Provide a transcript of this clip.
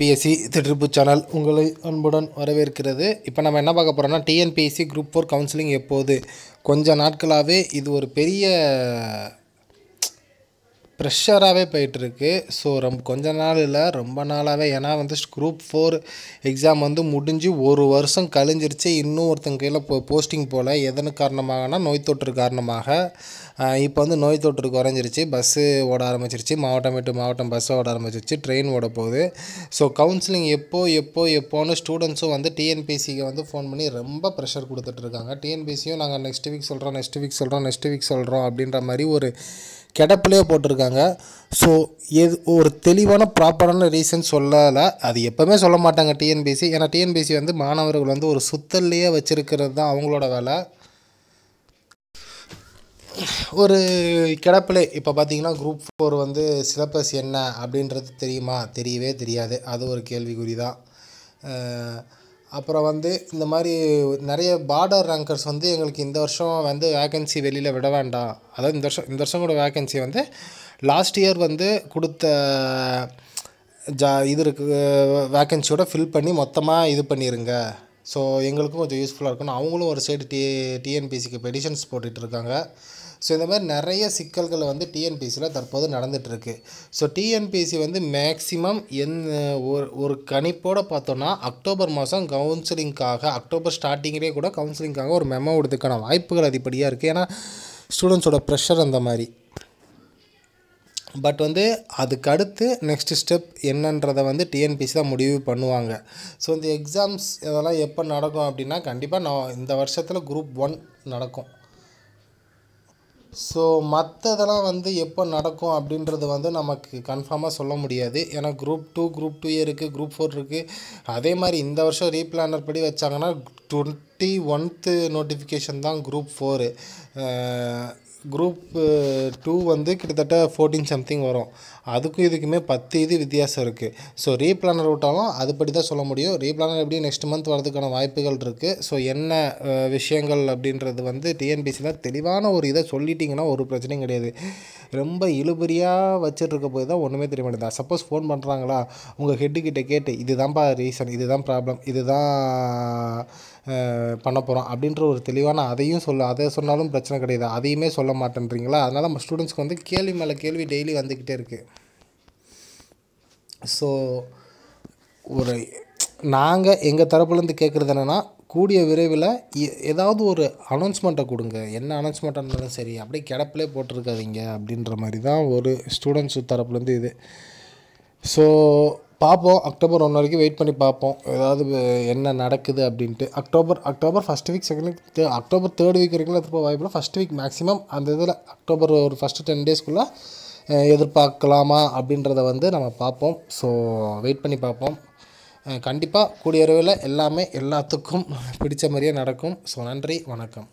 TNPSC திருப்பு channel உங்களை அன்புடன் வரவேற்கிறது இப்போ நம்ம என்ன பார்க்க போகிறோம்னா டிஎன்பிஎஸ்சி குரூப் ஃபோர் கவுன்சிலிங் எப்போது கொஞ்ச நாட்களாகவே இது ஒரு பெரிய ப்ரெஷராகவே போயிட்டுருக்கு ஸோ ரொம்ப கொஞ்ச நாள் இல்லை ரொம்ப நாளாகவே ஏன்னா வந்து குரூப் ஃபோர் எக்ஸாம் வந்து முடிஞ்சு ஒரு வருஷம் கழிஞ்சிருச்சு இன்னும் ஒருத்தங்க கையில் போ போஸ்டிங் போகல எதன் காரணமாகனா நோய் தொற்று காரணமாக இப்போ வந்து நோய் தொற்று குறைஞ்சிருச்சு பஸ்ஸு ஓட ஆரம்பிச்சிருச்சு மாவட்டம் விட்டு மாவட்டம் பஸ்ஸு ஓட ஆரம்பிச்சிருச்சு ட்ரெயின் ஓட போகுது ஸோ கவுன்சிலிங் எப்போ எப்போ எப்போன்னு ஸ்டூடெண்ட்ஸும் வந்து டிஎன்பிசிக்கு வந்து ஃபோன் பண்ணி ரொம்ப ப்ரெஷர் கொடுத்துட்ருக்காங்க டிஎன்பிசியும் நாங்கள் நெக்ஸ்ட் வீக் சொல்கிறோம் நெக்ஸ்ட் வீக் சொல்கிறோம் நெக்ஸ்ட் வீக் சொல்கிறோம் அப்படின்ற மாதிரி ஒரு கிடப்பிலே போட்டிருக்காங்க ஸோ எது ஒரு தெளிவான ப்ராப்பரான ரீசன் சொல்லலை அது எப்போவுமே சொல்ல மாட்டாங்க டிஎன்பிசி ஏன்னா டிஎன்பிசி வந்து மாணவர்கள் வந்து ஒரு சுத்தல்லையே வச்சுருக்கிறது தான் அவங்களோட வேலை ஒரு கிடப்பிலே இப்போ பார்த்தீங்கன்னா குரூப் ஃபோர் வந்து சிலபஸ் என்ன அப்படின்றது தெரியுமா தெரியவே தெரியாது அது ஒரு கேள்விக்குறி தான் அப்புறம் வந்து இந்த மாதிரி நிறைய பார்டர் ரேங்கர்ஸ் வந்து எங்களுக்கு இந்த வருஷம் வந்து வேகன்சி வெளியில் விட வேண்டாம் அதாவது இந்த வருஷம் இந்த வருஷம் கூட வேகன்சி வந்து லாஸ்ட் இயர் வந்து கொடுத்த ஜா இது இருக்குது வேக்கன்சியோட ஃபில் பண்ணி மொத்தமாக இது பண்ணிடுங்க ஸோ எங்களுக்கும் கொஞ்சம் யூஸ்ஃபுல்லாக இருக்கணும் அவங்களும் ஒரு சைடு டி டிஎன்பிசிக்கு பெடிஷன்ஸ் போட்டுட்ருக்காங்க ஸோ இந்த மாதிரி நிறைய சிக்கல்கள் வந்து டிஎன்பிசியில் தற்போது நடந்துகிட்ருக்கு ஸோ டிஎன்பிசி வந்து மேக்ஸிமம் எந் ஒரு ஒரு கணிப்போடு பார்த்தோன்னா அக்டோபர் மாதம் கவுன்சிலிங்காக அக்டோபர் ஸ்டார்டிங்லேயே கூட கவுன்சிலிங்காக ஒரு மெமோ விடுறதுக்கான வாய்ப்புகள் அதிகப்படியாக இருக்குது ஏன்னா ஸ்டூடெண்ட்ஸோட ப்ரெஷர் அந்த மாதிரி பட் வந்து அதுக்கடுத்து நெக்ஸ்ட் ஸ்டெப் என்னன்றதை வந்து டிஎன்பிசி தான் முடிவு பண்ணுவாங்க ஸோ இந்த எக்ஸாம்ஸ் இதெல்லாம் எப்போ நடக்கும் அப்படின்னா கண்டிப்பாக நான் இந்த வருஷத்தில் குரூப் ஒன் நடக்கும் ஸோ மற்றதெல்லாம் வந்து எப்போ நடக்கும் அப்படின்றது வந்து நமக்கு கன்ஃபார்மாக சொல்ல முடியாது ஏன்னா group two group two A இருக்குது குரூப் ஃபோர் இருக்குது அதே மாதிரி இந்த வருஷம் ரீப்ளானர் படி வச்சாங்கன்னா டுவெண்ட்டி ஒன்த்து நோட்டிஃபிகேஷன் தான் group four group two uh, வந்து கிட்டத்தட்ட ஃபோர்டீன் சம்திங் வரும் அதுக்கும் இதுக்குமே பத்து இது வித்தியாசம் இருக்குது ஸோ ரீப்ளானர் விட்டாலும் அதுபடி தான் சொல்ல முடியும் ரீப்ளானர் எப்படி நெக்ஸ்ட் மந்த் வரதுக்கான வாய்ப்புகள் இருக்குது ஸோ என்ன uh, விஷயங்கள் அப்படின்றது வந்து டிஎன்பிசியில் தெளிவான ஒரு இதை சொல்லிட்டிங்கன்னா ஒரு பிரச்சனையும் கிடையாது ரொம்ப இழுபறியாக வச்சுட்டுருக்க போது தான் ஒன்றுமே தெரிய மாட்டேங்குது சப்போஸ் ஃபோன் பண்ணுறாங்களா உங்கள் ஹெட்டுக்கிட்ட கேட்டு இதுதான்ப்பா ரீசன் இதுதான் ப்ராப்ளம் இதுதான் பண்ண போகிறோம் அப்படின்ற ஒரு தெளிவான அதையும் சொல்ல அதை சொன்னாலும் பிரச்சனை கிடையாது அதையுமே சொல்ல மாட்டேன்றீங்களா அதனால் நம்ம ஸ்டூடெண்ட்ஸ்க்கு வந்து கேள்வி மேலே கேள்வி டெய்லி வந்துக்கிட்டே இருக்குது ஸோ ஒரு நாங்கள் எங்கள் தரப்புலேருந்து கேட்குறது என்னென்னா கூடிய விரைவில் ஏதாவது ஒரு அனௌன்ஸ்மெண்ட்டை கொடுங்க என்ன அனௌன்ஸ்மெண்ட்டாக இருந்தாலும் சரி அப்படியே கிடப்பிலே போட்டிருக்காதீங்க அப்படின்ற மாதிரி தான் ஒரு ஸ்டூடெண்ட்ஸ் தரப்புலேருந்து இது ஸோ பார்ப்போம் அக்டோபர் ஒன்று வரைக்கும் வெயிட் பண்ணி பார்ப்போம் ஏதாவது என்ன நடக்குது அப்படின்ட்டு October October first week second week October third week வரைக்கும் எதிர்ப்பு வாய்ப்பில் ஃபஸ்ட் வீக் மேக்ஸிமம் அந்த இதில் அக்டோபர் ஒரு ஃபஸ்ட்டு டென் டேஸ்க்குள்ளே எதிர்பார்க்கலாமா அப்படின்றத வந்து நம்ம பார்ப்போம் ஸோ வெயிட் பண்ணி பார்ப்போம் கண்டிப்பாக கூடிய விரைவில் எல்லாமே எல்லாத்துக்கும் பிடிச்ச மாதிரியே நடக்கும் ஸோ நன்றி வணக்கம்